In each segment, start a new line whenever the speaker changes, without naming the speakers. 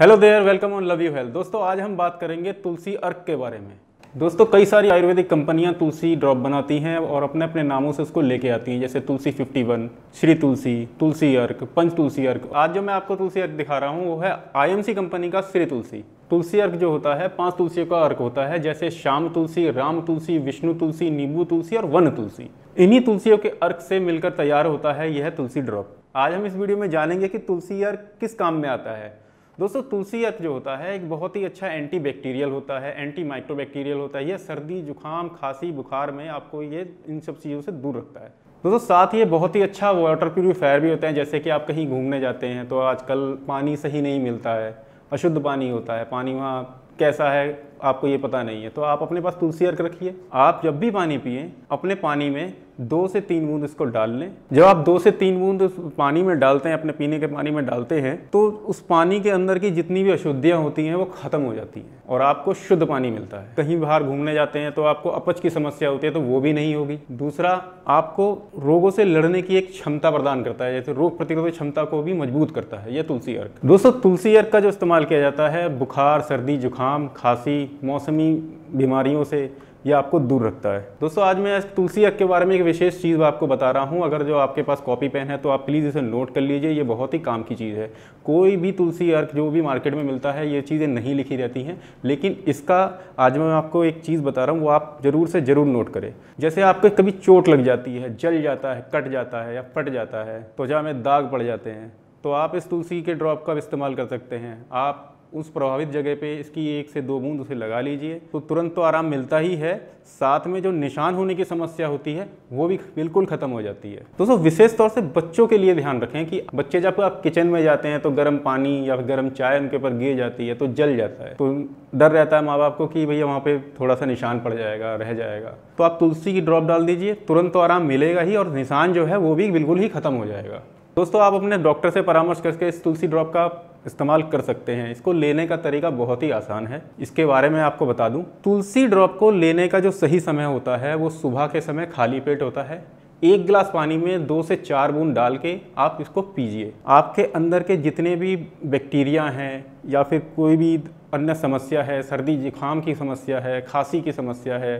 hello there welcome on love you health दोस्तों आज हम बात करेंगे तुलसी अर्क के बारे में दोस्तों कई सारी आयुर्वेदिक कंपनियां तुलसी ड्रॉप बनाती हैं और अपने अपने नामों से उसको लेके आती हैं जैसे तुलसी 51, श्री तुलसी तुलसी अर्क पंच तुलसी अर्क आज जो मैं आपको तुलसी अर्क दिखा रहा हूँ वो है आईएमसी कंपनी का श्री तुलसी तुलसी अर्क जो होता है पांच तुलसियों का अर्क होता है जैसे श्याम तुलसी राम तुलसी विष्णु तुलसी नींबू तुलसी और वन तुलसी इन्हीं तुलसियों के अर्क से मिलकर तैयार होता है यह तुलसी ड्रॉप आज हम इस वीडियो में जानेंगे कि तुलसी अर्क किस काम में आता है दोस्तों तुलसी अर्क जो होता है एक बहुत ही अच्छा एंटी बैक्टीरियल होता है एंटी माइक्रो बैक्टीरियल होता है यह सर्दी जुकाम खांसी बुखार में आपको ये इन सब चीज़ों से दूर रखता है दोस्तों साथ ही ये बहुत ही अच्छा वाटर प्योरीफायर भी होता है जैसे कि आप कहीं घूमने जाते हैं तो आजकल पानी सही नहीं मिलता है अशुद्ध पानी होता है पानी वहाँ कैसा है आपको ये पता नहीं है तो आप अपने पास तुलसी अर्क रखिए आप जब भी पानी पिए अपने पानी में दो से तीन बूंद इसको डाल लें जब आप दो से तीन बूंद पानी में डालते हैं अपने पीने के पानी में डालते हैं तो उस पानी के अंदर की जितनी भी अशुद्धियाँ होती हैं वो ख़त्म हो जाती हैं और आपको शुद्ध पानी मिलता है कहीं बाहर घूमने जाते हैं तो आपको अपच की समस्या होती है तो वो भी नहीं होगी दूसरा आपको रोगों से लड़ने की एक क्षमता प्रदान करता है जैसे रोग प्रतिरोधक क्षमता को भी मजबूत करता है यह तुलसी अर्क दोस्तों तुलसी अर्क का जो इस्तेमाल किया जाता है बुखार सर्दी जुकाम खांसी मौसमी बीमारियों से ये आपको दूर रखता है दोस्तों आज मैं तुलसी अक के बारे में एक विशेष चीज़ आपको बता रहा हूँ अगर जो आपके पास कॉपी पेन है तो आप प्लीज़ इसे नोट कर लीजिए ये बहुत ही काम की चीज़ है कोई भी तुलसी अर्क जो भी मार्केट में मिलता है ये चीज़ें नहीं लिखी रहती हैं लेकिन इसका आज मैं आपको एक चीज़ बता रहा हूँ वो आप ज़रूर से ज़रूर नोट करें जैसे आपको कभी चोट लग जाती है जल जाता है कट जाता है या फट जाता है त्वचा में दाग पड़ जाते हैं तो आप इस तुलसी के ड्रॉप का इस्तेमाल कर सकते हैं आप उस प्रभावित जगह पे इसकी एक से दो बूंद उसे लगा लीजिए तो तुरंत तो आराम मिलता ही है साथ में जो निशान होने की समस्या होती है वो भी बिल्कुल खत्म हो जाती है दोस्तों विशेष तौर से बच्चों के लिए ध्यान रखें कि बच्चे जब आप किचन में जाते हैं तो गर्म पानी या गर्म चाय उनके ऊपर गिर जाती है तो जल जाता है तो डर रहता है माँ बाप को कि भैया वहाँ पे थोड़ा सा निशान पड़ जाएगा रह जाएगा तो आप तुलसी की ड्रॉप डाल दीजिए तुरंत तो आराम मिलेगा ही और निशान जो है वो भी बिल्कुल ही खत्म हो जाएगा दोस्तों आप अपने डॉक्टर से परामर्श करके इस तुलसी ड्रॉप का इस्तेमाल कर सकते हैं इसको लेने का तरीका बहुत ही आसान है इसके बारे में आपको बता दूं तुलसी ड्रॉप को लेने का जो सही समय होता है वो सुबह के समय खाली पेट होता है एक गिलास पानी में दो से चार बूंद डाल के आप इसको पीजिए आपके अंदर के जितने भी बैक्टीरिया हैं या फिर कोई भी अन्य समस्या है सर्दी जुकाम की समस्या है खांसी की समस्या है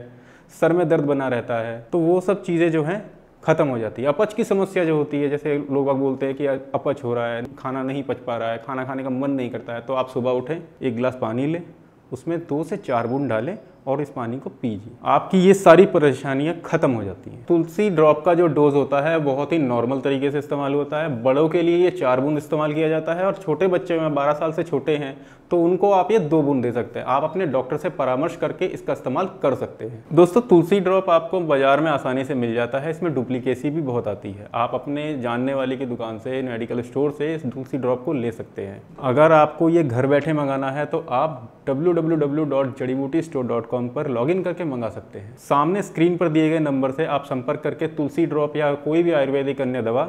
सर में दर्द बना रहता है तो वो सब चीज़ें जो हैं ख़त्म हो जाती है अपच की समस्या जो होती है जैसे लोग अब बोलते हैं कि अपच हो रहा है खाना नहीं पच पा रहा है खाना खाने का मन नहीं करता है तो आप सुबह उठें एक गिलास पानी लें उसमें दो से चार बूंद डालें और इस पानी को पीजिए आपकी ये सारी परेशानियाँ खत्म हो जाती हैं तुलसी ड्रॉप का जो डोज होता है बहुत ही नॉर्मल तरीके से इस्तेमाल होता है बड़ों के लिए ये चार बूंद इस्तेमाल किया जाता है और छोटे बच्चे में बारह साल से छोटे हैं तो उनको आप ये दो बूंद दे सकते हैं आप अपने डॉक्टर से परामर्श करके इसका इस्तेमाल कर सकते हैं दोस्तों तुलसी ड्रॉप आपको बाजार में आसानी से मिल जाता है इसमें डुप्लीकेसी भी बहुत आती है आप अपने जानने वाले की दुकान से मेडिकल स्टोर से इस तुलसी ड्रॉप को ले सकते हैं अगर आपको ये घर बैठे मंगाना है तो आप डब्ल्यू कॉम पर लॉगिन करके मंगा सकते हैं सामने स्क्रीन पर दिए गए नंबर से आप संपर्क करके तुलसी ड्रॉप या कोई भी आयुर्वेदिक अन्य दवा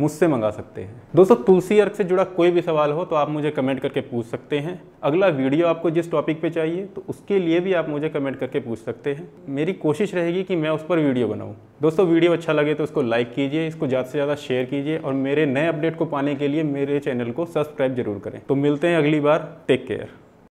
मुझसे मंगा सकते हैं दोस्तों तुलसी अर्क से जुड़ा कोई भी सवाल हो तो आप मुझे कमेंट करके पूछ सकते हैं अगला वीडियो आपको जिस टॉपिक पे चाहिए तो उसके लिए भी आप मुझे कमेंट करके पूछ सकते हैं मेरी कोशिश रहेगी कि मैं उस पर वीडियो बनाऊँ दोस्तों वीडियो अच्छा लगे तो उसको लाइक कीजिए इसको ज़्यादा से ज़्यादा शेयर कीजिए और मेरे नए अपडेट को पाने के लिए मेरे चैनल को सब्सक्राइब जरूर करें तो मिलते हैं अगली बार टेक केयर